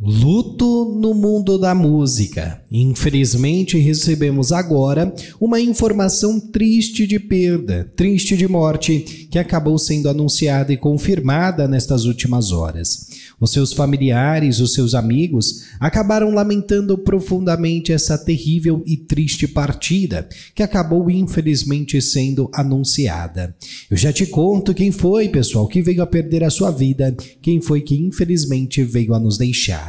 Luto no mundo da música. Infelizmente, recebemos agora uma informação triste de perda, triste de morte, que acabou sendo anunciada e confirmada nestas últimas horas. Os seus familiares, os seus amigos, acabaram lamentando profundamente essa terrível e triste partida, que acabou infelizmente sendo anunciada. Eu já te conto quem foi, pessoal, que veio a perder a sua vida, quem foi que infelizmente veio a nos deixar.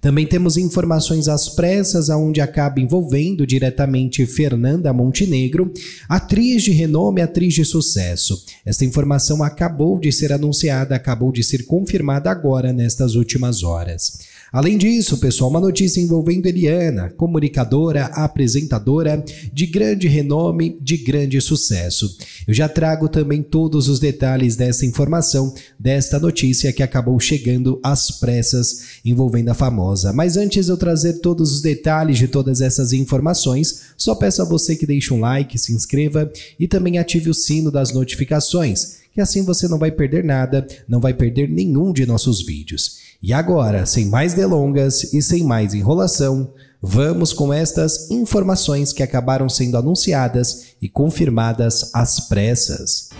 Também temos informações às pressas, aonde acaba envolvendo diretamente Fernanda Montenegro, atriz de renome, atriz de sucesso. Esta informação acabou de ser anunciada, acabou de ser confirmada agora nestas últimas horas. Além disso, pessoal, uma notícia envolvendo Eliana, comunicadora, apresentadora de grande renome, de grande sucesso. Eu já trago também todos os detalhes dessa informação, desta notícia que acabou chegando às pressas envolvendo a famosa. Mas antes de eu trazer todos os detalhes de todas essas informações, só peço a você que deixe um like, se inscreva e também ative o sino das notificações que assim você não vai perder nada, não vai perder nenhum de nossos vídeos. E agora, sem mais delongas e sem mais enrolação, vamos com estas informações que acabaram sendo anunciadas e confirmadas às pressas.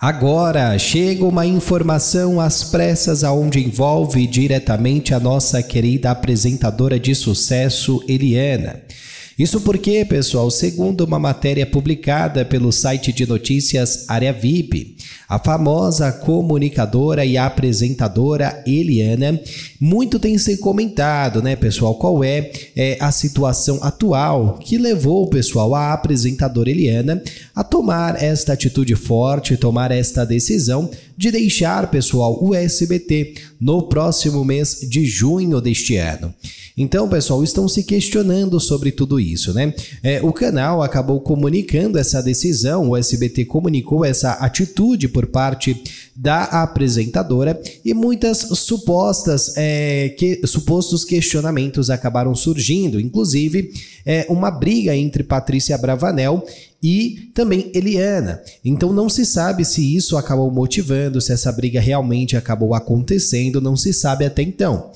Agora chega uma informação às pressas aonde envolve diretamente a nossa querida apresentadora de sucesso, Eliana. Isso porque, pessoal, segundo uma matéria publicada pelo site de notícias Área VIP, a famosa comunicadora e apresentadora Eliana, muito tem se comentado, né, pessoal, qual é, é a situação atual que levou o pessoal, a apresentadora Eliana, a tomar esta atitude forte, tomar esta decisão de deixar, pessoal, o SBT no próximo mês de junho deste ano. Então, pessoal, estão se questionando sobre tudo isso, né? É, o canal acabou comunicando essa decisão, o SBT comunicou essa atitude atitude por parte da apresentadora e muitas supostas é, que, supostos questionamentos acabaram surgindo, inclusive é, uma briga entre Patrícia Bravanel e também Eliana. Então não se sabe se isso acabou motivando, se essa briga realmente acabou acontecendo, não se sabe até então.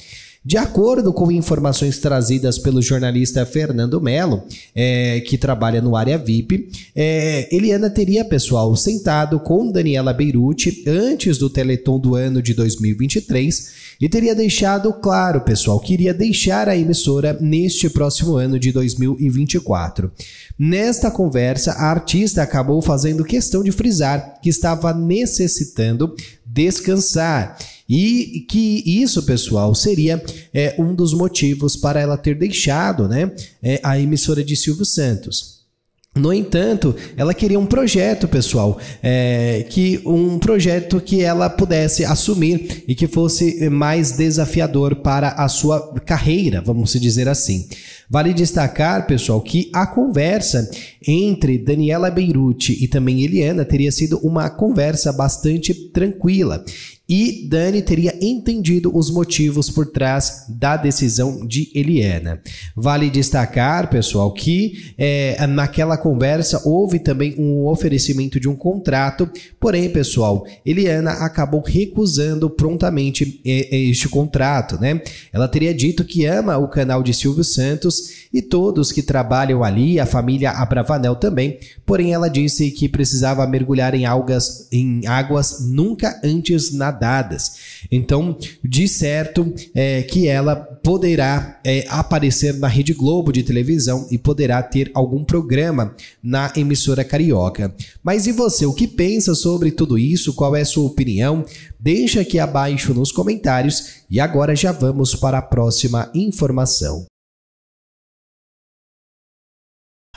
De acordo com informações trazidas pelo jornalista Fernando Melo, é, que trabalha no área VIP, é, Eliana teria pessoal sentado com Daniela Beirute antes do Teleton do ano de 2023 e teria deixado claro, pessoal, que iria deixar a emissora neste próximo ano de 2024. Nesta conversa, a artista acabou fazendo questão de frisar que estava necessitando descansar. E que isso, pessoal, seria é, um dos motivos para ela ter deixado né, é, a emissora de Silvio Santos. No entanto, ela queria um projeto, pessoal, é, que um projeto que ela pudesse assumir e que fosse mais desafiador para a sua carreira, vamos dizer assim. Vale destacar, pessoal, que a conversa entre Daniela Beirute e também Eliana teria sido uma conversa bastante tranquila e Dani teria entendido os motivos por trás da decisão de Eliana. Vale destacar, pessoal, que é, naquela conversa houve também um oferecimento de um contrato, porém, pessoal, Eliana acabou recusando prontamente é, é, este contrato, né? Ela teria dito que ama o canal de Silvio Santos e todos que trabalham ali, a família Abravanel também, porém ela disse que precisava mergulhar em, algas, em águas nunca antes nadadas guardadas. Então, de certo, é, que ela poderá é, aparecer na Rede Globo de televisão e poderá ter algum programa na emissora carioca. Mas e você, o que pensa sobre tudo isso? Qual é a sua opinião? Deixa aqui abaixo nos comentários e agora já vamos para a próxima informação.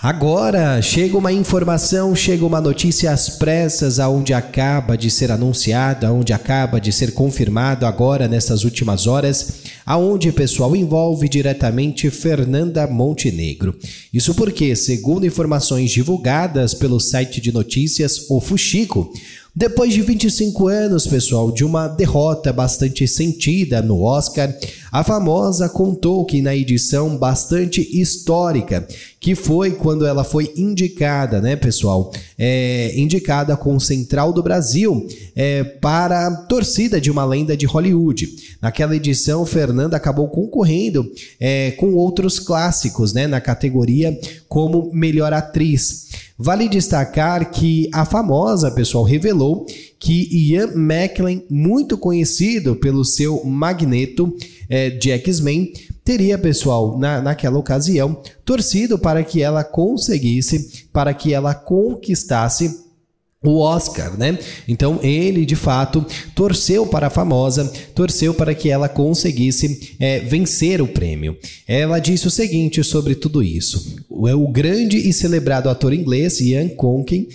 Agora chega uma informação, chega uma notícia às pressas, aonde acaba de ser anunciado, aonde acaba de ser confirmado agora nessas últimas horas, aonde pessoal envolve diretamente Fernanda Montenegro. Isso porque, segundo informações divulgadas pelo site de notícias O Fuxico, depois de 25 anos, pessoal, de uma derrota bastante sentida no Oscar, a famosa contou que na edição bastante histórica, que foi quando ela foi indicada, né, pessoal? É, indicada com Central do Brasil é, para a torcida de uma lenda de Hollywood. Naquela edição, Fernanda acabou concorrendo é, com outros clássicos, né, na categoria como melhor atriz. Vale destacar que a famosa pessoal revelou que Ian McLean, muito conhecido pelo seu magneto é, de X-Men, teria, pessoal, na, naquela ocasião, torcido para que ela conseguisse, para que ela conquistasse o Oscar, né? Então ele de fato torceu para a famosa, torceu para que ela conseguisse é, vencer o prêmio. Ela disse o seguinte sobre tudo isso: é o grande e celebrado ator inglês Ian Conkin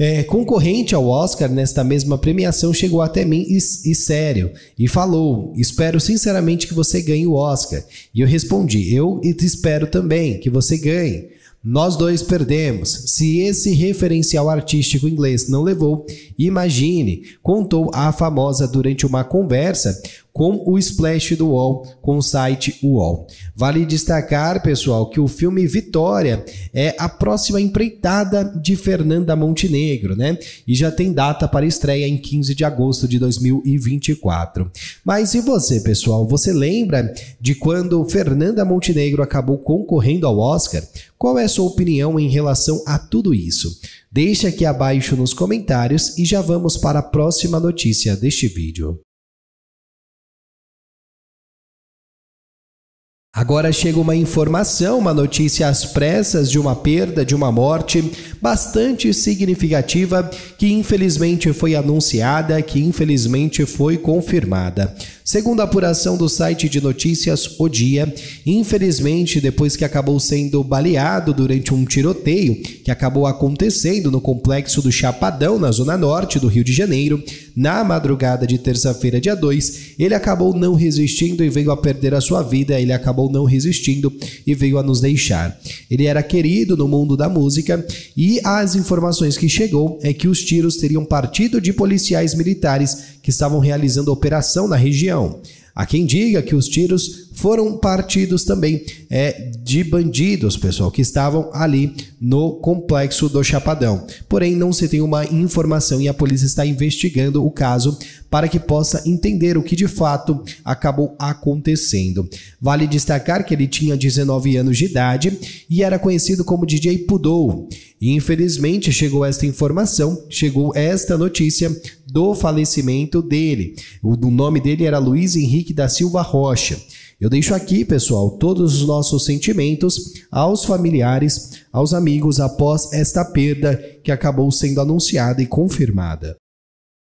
é, concorrente ao Oscar nesta mesma premiação chegou até mim e, e, sério e falou: Espero sinceramente que você ganhe o Oscar. E eu respondi: Eu espero também que você ganhe. Nós dois perdemos. Se esse referencial artístico inglês não levou, imagine, contou a famosa durante uma conversa com o splash do UOL, com o site UOL. Vale destacar, pessoal, que o filme Vitória é a próxima empreitada de Fernanda Montenegro, né? E já tem data para estreia em 15 de agosto de 2024. Mas e você, pessoal? Você lembra de quando Fernanda Montenegro acabou concorrendo ao Oscar? Qual é a sua opinião em relação a tudo isso? Deixe aqui abaixo nos comentários e já vamos para a próxima notícia deste vídeo. Agora chega uma informação, uma notícia às pressas de uma perda, de uma morte bastante significativa que infelizmente foi anunciada, que infelizmente foi confirmada. Segundo a apuração do site de notícias O Dia, infelizmente, depois que acabou sendo baleado durante um tiroteio que acabou acontecendo no complexo do Chapadão, na zona norte do Rio de Janeiro, na madrugada de terça-feira, dia 2, ele acabou não resistindo e veio a perder a sua vida. Ele acabou acabou não resistindo e veio a nos deixar. Ele era querido no mundo da música e as informações que chegou é que os tiros teriam partido de policiais militares que estavam realizando operação na região. Há quem diga que os tiros foram partidos também é, de bandidos, pessoal, que estavam ali no complexo do Chapadão. Porém, não se tem uma informação e a polícia está investigando o caso para que possa entender o que de fato acabou acontecendo. Vale destacar que ele tinha 19 anos de idade e era conhecido como DJ Pudou. infelizmente chegou esta informação, chegou esta notícia do falecimento dele. O nome dele era Luiz Henrique da Silva Rocha. Eu deixo aqui, pessoal, todos os nossos sentimentos aos familiares, aos amigos após esta perda que acabou sendo anunciada e confirmada.